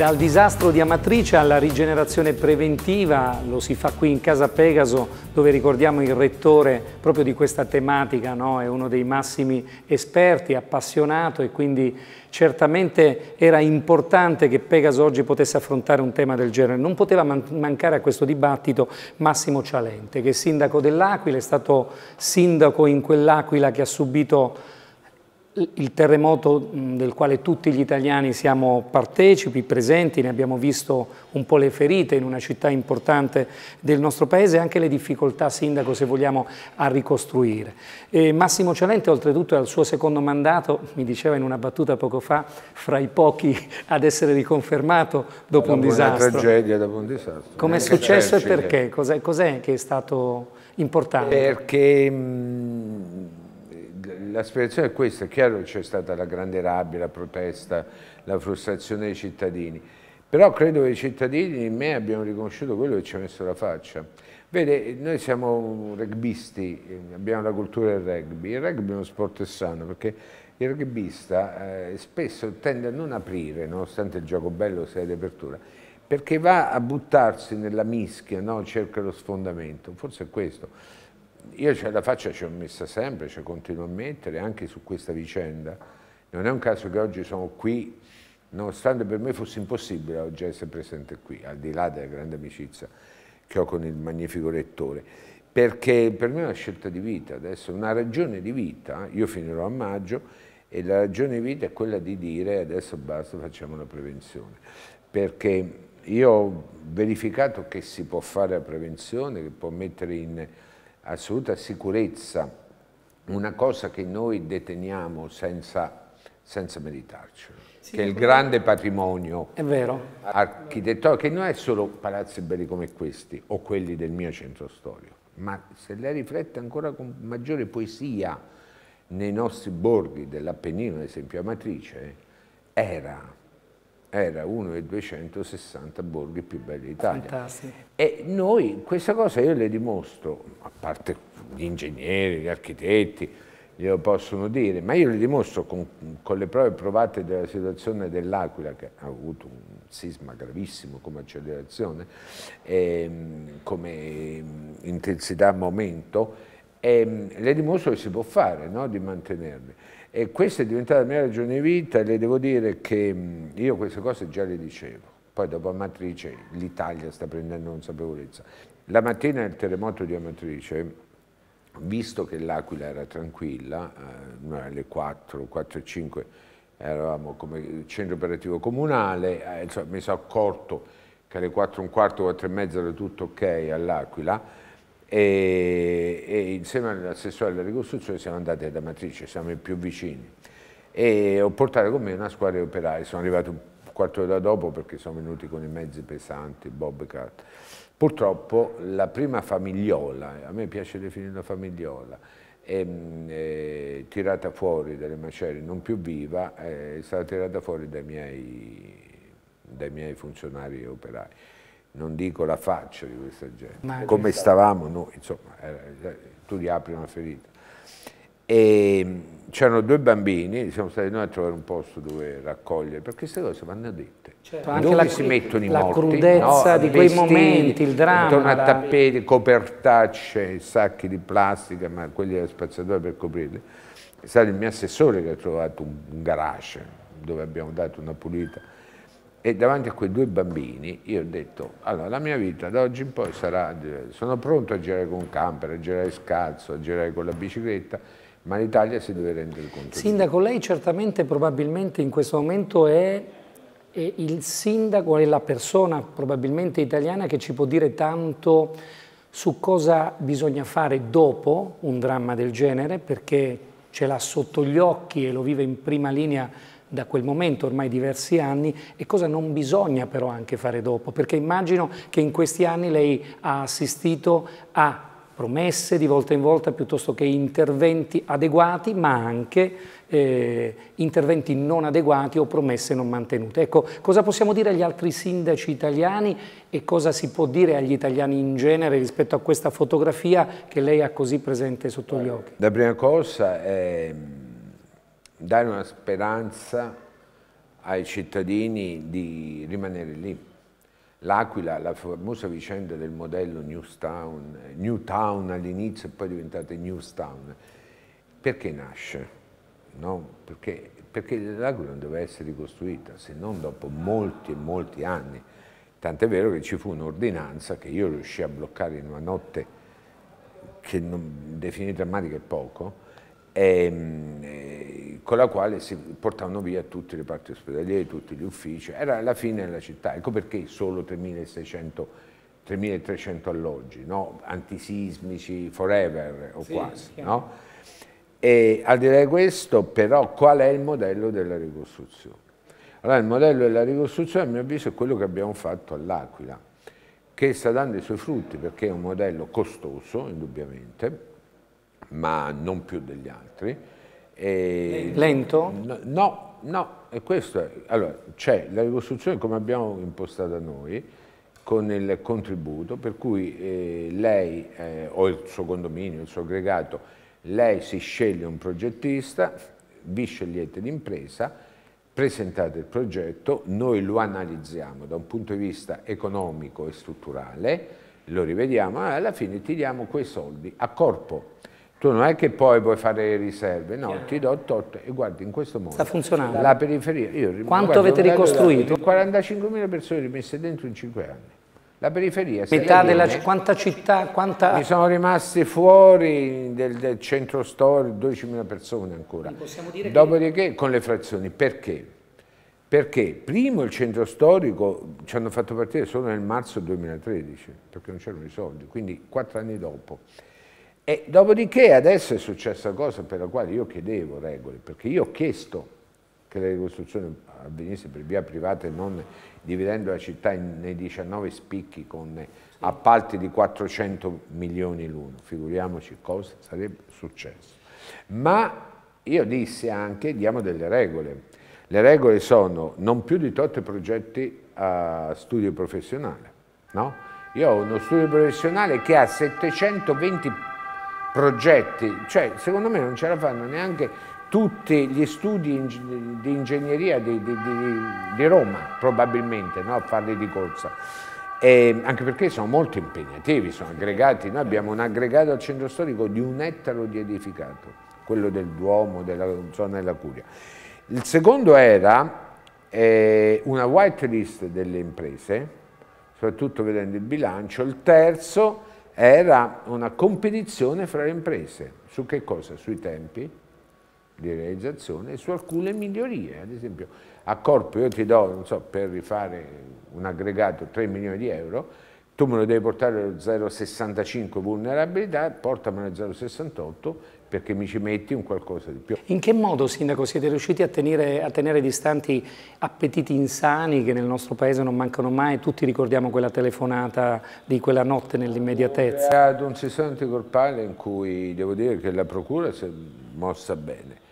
Dal disastro di Amatrice alla rigenerazione preventiva, lo si fa qui in Casa Pegaso dove ricordiamo il rettore proprio di questa tematica, no? è uno dei massimi esperti, appassionato e quindi certamente era importante che Pegaso oggi potesse affrontare un tema del genere. Non poteva man mancare a questo dibattito Massimo Cialente che è sindaco dell'Aquila, è stato sindaco in quell'Aquila che ha subito il terremoto del quale tutti gli italiani siamo partecipi, presenti, ne abbiamo visto un po' le ferite in una città importante del nostro paese e anche le difficoltà, Sindaco, se vogliamo, a ricostruire. E Massimo Cialente, oltretutto, è al suo secondo mandato, mi diceva in una battuta poco fa, fra i pochi ad essere riconfermato dopo da un disastro. Dopo Una tragedia dopo un disastro. Come è eh, successo e certo, perché? Cos'è cos che è stato importante? Perché... Mh l'aspirazione è questa, è chiaro che c'è stata la grande rabbia, la protesta, la frustrazione dei cittadini, però credo che i cittadini in me abbiano riconosciuto quello che ci ha messo la faccia. Vede, noi siamo rugbisti, abbiamo la cultura del rugby, il rugby è uno sport sano perché il rugbista eh, spesso tende a non aprire, nonostante il gioco bello sia di apertura, perché va a buttarsi nella mischia, no? cerca lo sfondamento, forse è questo io ce la faccia ci ho messa sempre, ci continuo a mettere anche su questa vicenda. Non è un caso che oggi sono qui, nonostante per me fosse impossibile oggi essere presente qui, al di là della grande amicizia che ho con il magnifico rettore, perché per me è una scelta di vita adesso, una ragione di vita, io finirò a maggio, e la ragione di vita è quella di dire adesso basta, facciamo la prevenzione. Perché io ho verificato che si può fare la prevenzione, che può mettere in assoluta sicurezza una cosa che noi deteniamo senza, senza meritarcelo, sì, che è il grande patrimonio architettonico, che non è solo palazzi belli come questi o quelli del mio centro storico, ma se lei riflette ancora con maggiore poesia nei nostri borghi dell'Appennino, ad esempio Amatrice, eh, era era uno dei 260 borghi più belli d'Italia. E noi, questa cosa io le dimostro, a parte gli ingegneri, gli architetti, glielo possono dire, ma io le dimostro con, con le prove provate della situazione dell'Aquila, che ha avuto un sisma gravissimo come accelerazione, ehm, come ehm, intensità a momento, ehm, le dimostro che si può fare no, di mantenerle. E questa è diventata la mia ragione di vita e le devo dire che io queste cose già le dicevo. Poi dopo Amatrice l'Italia sta prendendo consapevolezza. La mattina del terremoto di Amatrice, visto che l'Aquila era tranquilla, eh, noi alle 4, 4 e 5 eravamo come centro operativo comunale, eh, insomma, mi sono accorto che alle 4 e un quarto, 4 e mezza era tutto ok all'Aquila, e, e insieme all'assessore della ricostruzione siamo andati ad Amatrice, siamo i più vicini e ho portato con me una squadra di operai, sono arrivato un quarto d'ora dopo perché sono venuti con i mezzi pesanti, bobcat. Purtroppo la prima famigliola, a me piace definirla famigliola, è, mm, è, tirata fuori dalle macerie, non più viva, è stata tirata fuori dai miei, dai miei funzionari operai non dico la faccia di questa gente, come stavamo noi, insomma, tu gli apri una ferita. E c'erano due bambini, siamo stati noi a trovare un posto dove raccogliere, perché queste cose vanno dette. Certo. Dove anche si la, mettono i la morti? La crudezza no? di quei momenti, il dramma. Intorno a tappeti, copertacce, sacchi di plastica, ma quelli della spazzatura per coprirli. È stato il mio assessore che ha trovato un garage dove abbiamo dato una pulita e davanti a quei due bambini io ho detto, allora la mia vita da oggi in poi sarà, sono pronto a girare con un camper, a girare scalzo, a girare con la bicicletta, ma l'Italia si deve rendere conto. Sindaco, lei certamente probabilmente in questo momento è, è il sindaco, è la persona probabilmente italiana che ci può dire tanto su cosa bisogna fare dopo un dramma del genere, perché ce l'ha sotto gli occhi e lo vive in prima linea da quel momento ormai diversi anni e cosa non bisogna però anche fare dopo, perché immagino che in questi anni lei ha assistito a promesse di volta in volta piuttosto che interventi adeguati, ma anche eh, interventi non adeguati o promesse non mantenute. Ecco, cosa possiamo dire agli altri sindaci italiani e cosa si può dire agli italiani in genere rispetto a questa fotografia che lei ha così presente sotto gli occhi? La prima cosa è dare una speranza ai cittadini di rimanere lì. L'Aquila, la famosa vicenda del modello Newstown, Newtown all'inizio e poi diventata Newstown, perché nasce? No? Perché, perché l'Aquila non doveva essere ricostruita, se non dopo molti e molti anni. Tant'è vero che ci fu un'ordinanza che io riuscii a bloccare in una notte che non, definire drammatica è poco, e, ehm, e, con la quale si portavano via tutte le parti ospedaliere, tutti gli uffici, era la fine della città, ecco perché solo 3.600 3.300 alloggi, no? antisismici forever o sì, quasi. No? E al di là di questo, però, qual è il modello della ricostruzione? Allora, il modello della ricostruzione, a mio avviso, è quello che abbiamo fatto all'Aquila, che sta dando i suoi frutti perché è un modello costoso, indubbiamente, ma non più degli altri, e... Lento? No, no, no, e questo è. Allora, c'è la ricostruzione come abbiamo impostata noi, con il contributo, per cui eh, lei, eh, o il suo condominio, il suo aggregato, lei si sceglie un progettista, vi scegliete l'impresa, presentate il progetto, noi lo analizziamo da un punto di vista economico e strutturale, lo rivediamo e alla fine ti diamo quei soldi a corpo. Tu non è che poi puoi fare le riserve, no, yeah. ti do 8 e guardi in questo modo. Sta funzionando. La periferia. Io, Quanto avete ricostruito? 45.000 persone rimesse dentro in 5 anni. La periferia. Metà della quanta città, quanta... Mi sono rimasti fuori del, del centro storico 12.000 persone ancora. Dopodiché che... con le frazioni. Perché? Perché primo il centro storico ci hanno fatto partire solo nel marzo 2013, perché non c'erano i soldi, quindi quattro anni dopo. E dopodiché adesso è successa cosa per la quale io chiedevo regole, perché io ho chiesto che la ricostruzione avvenisse per via privata e non dividendo la città in, nei 19 spicchi con appalti di 400 milioni l'uno, figuriamoci cosa sarebbe successo. Ma io dissi anche diamo delle regole, le regole sono non più di 8 progetti a studio professionale, no? Io ho uno studio professionale che ha 720 progetti, cioè secondo me non ce la fanno neanche tutti gli studi in, di ingegneria di, di, di Roma probabilmente no? a farli di corsa. E ehm, anche perché sono molto impegnativi, sono aggregati, noi abbiamo un aggregato al centro storico di un ettaro di edificato, quello del Duomo, della zona della Curia. Il secondo era eh, una whitelist delle imprese, soprattutto vedendo il bilancio, il terzo era una competizione fra le imprese. Su che cosa? Sui tempi di realizzazione e su alcune migliorie. Ad esempio, a Corpo io ti do, non so, per rifare un aggregato 3 milioni di euro, tu me lo devi portare allo 0,65 vulnerabilità, portamelo allo 0,68 perché mi ci metti un qualcosa di più. In che modo, Sindaco, siete riusciti a tenere, a tenere, distanti appetiti insani che nel nostro paese non mancano mai? Tutti ricordiamo quella telefonata di quella notte nell'immediatezza. È stato un sessante anticorpale in cui devo dire che la procura si è mossa bene.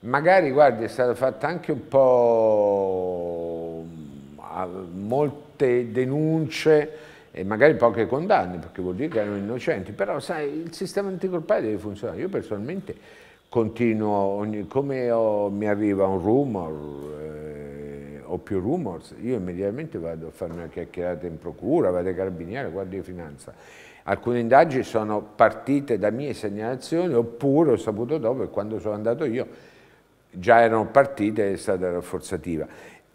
Magari, guardi, è stata fatta anche un po' ah, molte denunce e magari poche condanne, perché vuol dire che erano innocenti, però sai, il sistema anticolpale deve funzionare. Io personalmente continuo, ogni, come ho, mi arriva un rumor eh, o più rumors, io immediatamente vado a fare una chiacchierata in procura, vado ai carabinieri, guardia di finanza. Alcune indagini sono partite da mie segnalazioni oppure ho saputo dopo e quando sono andato io già erano partite e è stata rafforzativa.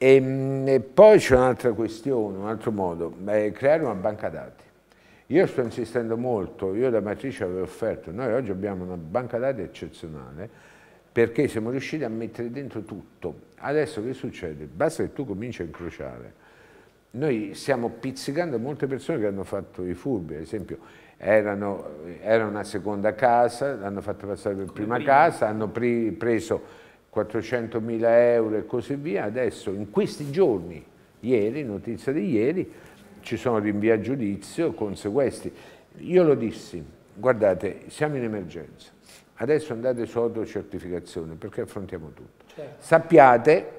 Ehm, e, poi c'è un'altra questione, un altro modo, è creare una banca dati. Io sto insistendo molto, io da Matrice avevo offerto, noi oggi abbiamo una banca dati eccezionale perché siamo riusciti a mettere dentro tutto. Adesso che succede? Basta che tu cominci a incrociare. Noi stiamo pizzicando molte persone che hanno fatto i furbi, ad esempio erano, era una seconda casa, l'hanno fatta passare per prima, prima, casa, hanno pre preso 400.000 euro e così via, adesso in questi giorni, ieri, notizia di ieri, ci sono rinvia a giudizio con sequestri. Io lo dissi, guardate, siamo in emergenza, adesso andate su autocertificazione perché affrontiamo tutto. Certo. Sappiate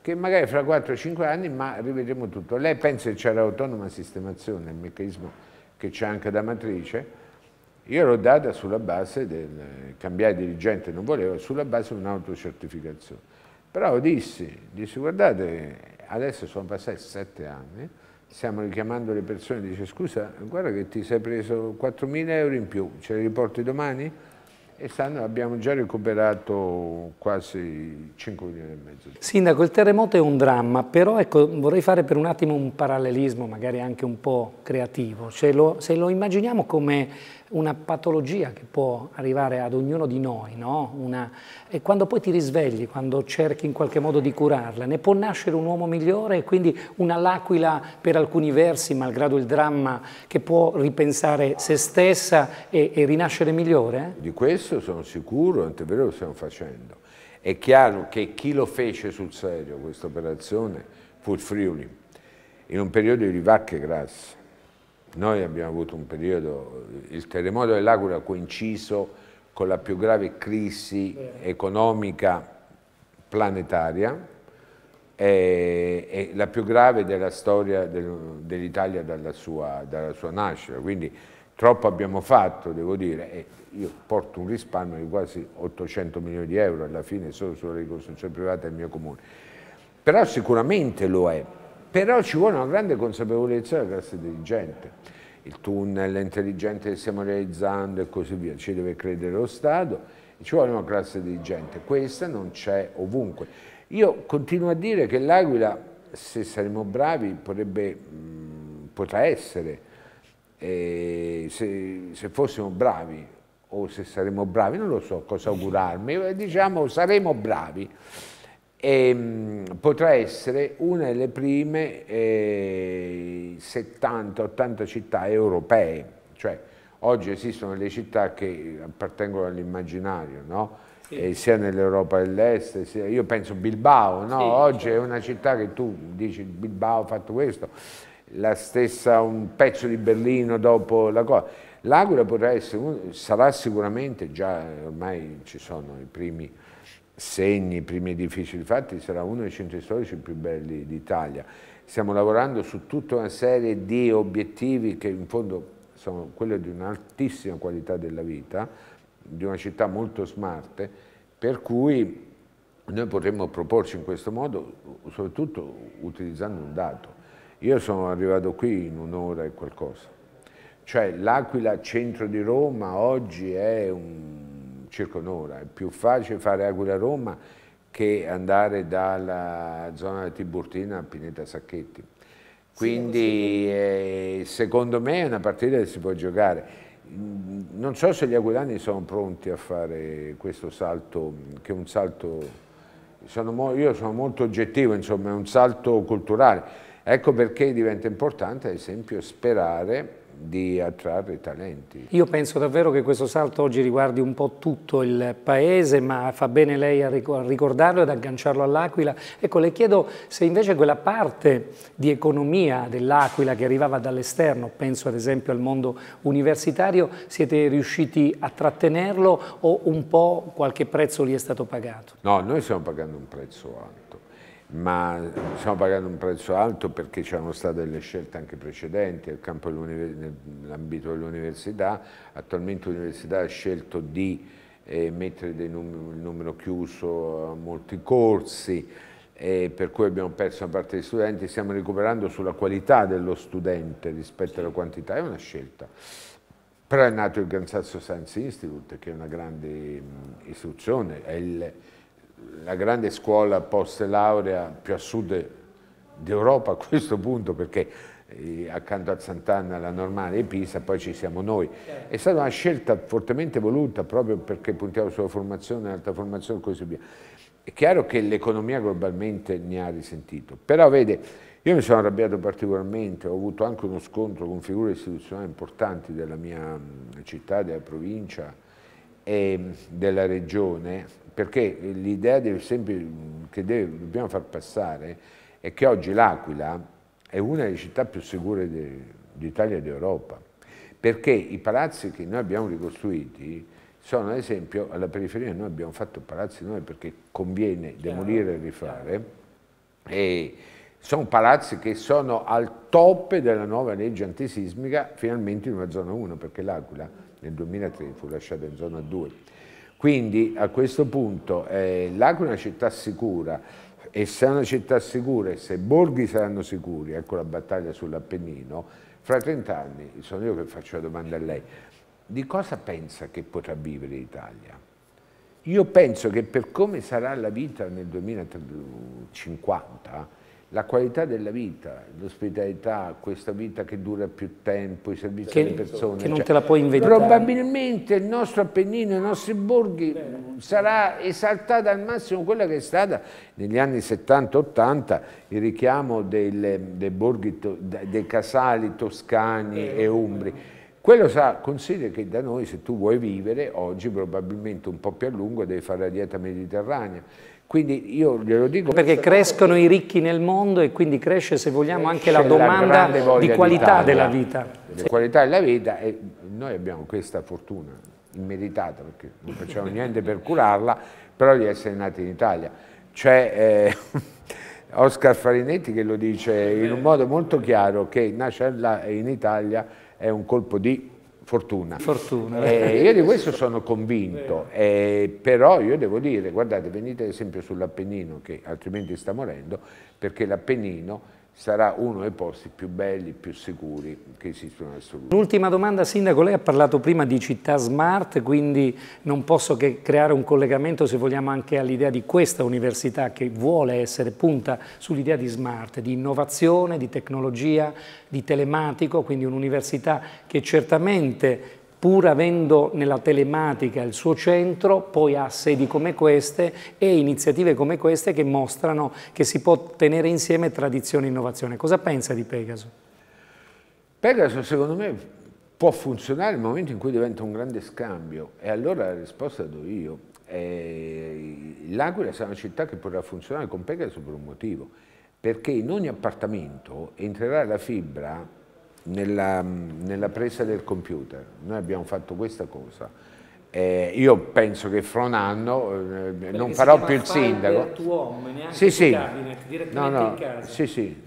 che magari fra 4-5 anni, ma rivedremo tutto. Lei pensa che c'è l'autonoma sistemazione, il meccanismo che c'è anche da matrice, io l'ho data sulla base del cambiare dirigente, non volevo, sulla base di un'autocertificazione. Però dissi, dissi, guardate, adesso sono passati sette anni, stiamo richiamando le persone, dice scusa, guarda che ti sei preso 4.000 euro in più, ce li riporti domani? e stanno, abbiamo già recuperato quasi 5 milioni e mezzo. Sindaco, il terremoto è un dramma, però ecco, vorrei fare per un attimo un parallelismo, magari anche un po' creativo. Cioè lo, se lo immaginiamo come una patologia che può arrivare ad ognuno di noi, no? una, e quando poi ti risvegli, quando cerchi in qualche modo di curarla, ne può nascere un uomo migliore e quindi una l'aquila per alcuni versi, malgrado il dramma, che può ripensare se stessa e, e rinascere migliore? Di questo questo sono sicuro, è vero lo stiamo facendo. È chiaro che chi lo fece sul serio questa operazione fu il Friuli, in un periodo di vacche grasse. Noi abbiamo avuto un periodo, il terremoto dell'Aquila coinciso con la più grave crisi economica planetaria, e, è, la più grave della storia del, dell'Italia dalla, dalla sua, nascita. Quindi Troppo abbiamo fatto, devo dire, e io porto un risparmio di quasi 800 milioni di euro alla fine solo sulla ricostruzione privata del mio comune. Però sicuramente lo è, però ci vuole una grande consapevolezza della classe dirigente. Il tunnel intelligente che stiamo realizzando e così via, ci deve credere lo Stato, ci vuole una classe dirigente, questa non c'è ovunque. Io continuo a dire che l'Aquila, se saremo bravi, potrebbe, mh, potrà essere e se, se fossimo bravi o se saremmo bravi, non lo so cosa augurarmi, eh, diciamo saremo bravi. E, ehm, mh, potrà essere una delle prime eh, 70-80 città europee, cioè oggi esistono le città che appartengono all'immaginario, no? sì. eh, sia nell'Europa dell'Est, sia... io penso Bilbao, no? sì, oggi certo. è una città che tu dici Bilbao ha fatto questo, la stessa un pezzo di Berlino dopo la cosa. L'Agora potrà essere, sarà sicuramente già, ormai ci sono i primi segni, i primi edifici fatti, sarà uno dei centri storici più belli d'Italia. Stiamo lavorando su tutta una serie di obiettivi che in fondo sono quelli di un'altissima qualità della vita, di una città molto smart, per cui noi potremmo proporci in questo modo, soprattutto utilizzando un dato io sono arrivato qui in un'ora e qualcosa. Cioè l'Aquila centro di Roma oggi è un, circa un'ora, è più facile fare Aquila-Roma che andare dalla zona di Tiburtina a Pineta Sacchetti. Quindi eh, secondo me è una partita che si può giocare. Non so se gli aquilani sono pronti a fare questo salto, che è un salto, sono, io sono molto oggettivo, insomma è un salto culturale Ecco perché diventa importante, ad esempio, sperare di attrarre talenti. Io penso davvero che questo salto oggi riguardi un po' tutto il paese, ma fa bene lei a ricordarlo e ad agganciarlo all'Aquila. Ecco, le chiedo se invece quella parte di economia dell'Aquila che arrivava dall'esterno, penso ad esempio al mondo universitario, siete riusciti a trattenerlo o un po' qualche prezzo lì è stato pagato? No, noi stiamo pagando un prezzo alto ma stiamo pagando un prezzo alto perché c'erano state delle scelte anche precedenti nell'ambito dell'università, attualmente l'università ha scelto di eh, mettere num il numero chiuso a molti corsi, eh, per cui abbiamo perso una parte degli studenti, stiamo recuperando sulla qualità dello studente rispetto alla quantità, è una scelta. Però è nato il Gran Sasso Science Institute, che è una grande istituzione, è il, la grande scuola post laurea più a sud d'Europa a questo punto perché eh, accanto a Sant'Anna, la Normale e Pisa, poi ci siamo noi. Certo. È stata una scelta fortemente voluta proprio perché puntiamo sulla formazione, alta formazione e così via. È chiaro che l'economia globalmente ne ha risentito, però vede, io mi sono arrabbiato particolarmente, ho avuto anche uno scontro con figure istituzionali importanti della mia mm, città, della provincia e mm, della regione, perché l'idea che deve, dobbiamo far passare è che oggi l'Aquila è una delle città più sicure d'Italia e d'Europa, perché i palazzi che noi abbiamo ricostruiti sono ad esempio alla periferia, noi abbiamo fatto palazzi noi perché conviene demolire e rifare, e sono palazzi che sono al top della nuova legge antisismica, finalmente in una zona 1, perché l'Aquila nel 2003 fu lasciata in zona 2 quindi a questo punto eh, L'Aquila è una città sicura e se è una città sicura e se i borghi saranno sicuri, ecco la battaglia sull'Appennino, fra 30 anni, sono io che faccio la domanda a lei, di cosa pensa che potrà vivere l'Italia? Io penso che per come sarà la vita nel 2050 la qualità della vita, l'ospitalità, questa vita che dura più tempo, i servizi che, alle persone. Che non cioè, te la puoi inventare. Probabilmente il nostro Appennino, i nostri borghi sarà esaltata al massimo quella che è stata negli anni 70-80 il richiamo del, dei borghi, dei casali toscani eh, e umbri. Quello sa, considera che da noi se tu vuoi vivere oggi probabilmente un po' più a lungo devi fare la dieta mediterranea quindi io glielo dico. Perché crescono cosa. i ricchi nel mondo e quindi cresce, se vogliamo, anche la domanda la di qualità della vita. Di sì. qualità della vita e noi abbiamo questa fortuna immeritata perché non facciamo niente per curarla, però di essere nati in Italia. C'è eh, Oscar Farinetti che lo dice in un modo molto chiaro che nascere in Italia è un colpo di Fortuna. Fortuna. Eh, io di questo sono convinto, eh, però io devo dire, guardate, venite ad esempio sull'Appennino, che altrimenti sta morendo, perché l'Appennino sarà uno dei posti più belli, più sicuri che esistono in assoluto. L'ultima domanda, Sindaco, lei ha parlato prima di città smart, quindi non posso che creare un collegamento, se vogliamo, anche all'idea di questa università che vuole essere punta sull'idea di smart, di innovazione, di tecnologia, di telematico, quindi un'università che certamente pur avendo nella telematica il suo centro, poi ha sedi come queste e iniziative come queste che mostrano che si può tenere insieme tradizione e innovazione. Cosa pensa di Pegaso? Pegaso secondo me può funzionare nel momento in cui diventa un grande scambio e allora la risposta la do io. Eh, L'Aquila sarà una città che potrà funzionare con Pegaso per un motivo, perché in ogni appartamento entrerà la fibra nella, nella presa del computer. Noi abbiamo fatto questa cosa. Eh, io penso che fra un anno eh, non farò più il sindaco. Tuom, neanche sì, sì. Cabinet, direttamente no, no. in casa. Sì, sì.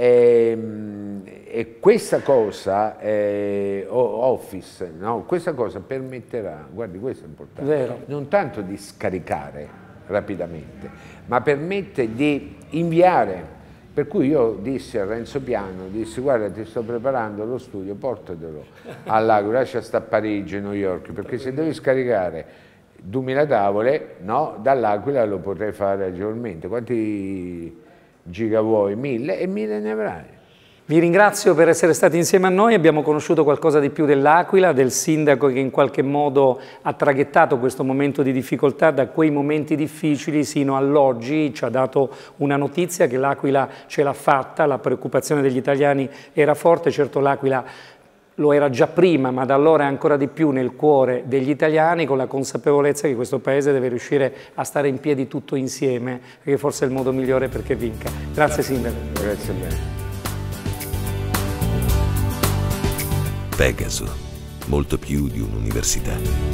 E, ehm, e, questa cosa, eh, Office, no? questa cosa permetterà, guardi questo è importante, Vero. non tanto di scaricare rapidamente, ma permette di inviare per cui io dissi a Renzo Piano, dissi guarda ti sto preparando lo studio, portatelo all'Agro, lascia sta a Parigi, New York, perché se devi scaricare 2000 tavole, no, dall'Aquila lo potrei fare agevolmente. Quanti giga vuoi? 1000 e 1000 ne avrai. Vi ringrazio per essere stati insieme a noi, abbiamo conosciuto qualcosa di più dell'Aquila, del sindaco che in qualche modo ha traghettato questo momento di difficoltà da quei momenti difficili sino all'oggi, ci ha dato una notizia che l'Aquila ce l'ha fatta, la preoccupazione degli italiani era forte, certo l'Aquila lo era già prima, ma da allora è ancora di più nel cuore degli italiani, con la consapevolezza che questo Paese deve riuscire a stare in piedi tutto insieme, che forse è il modo migliore perché vinca. Grazie, Sindaco. Grazie a lei. Pegaso, molto più di un'università.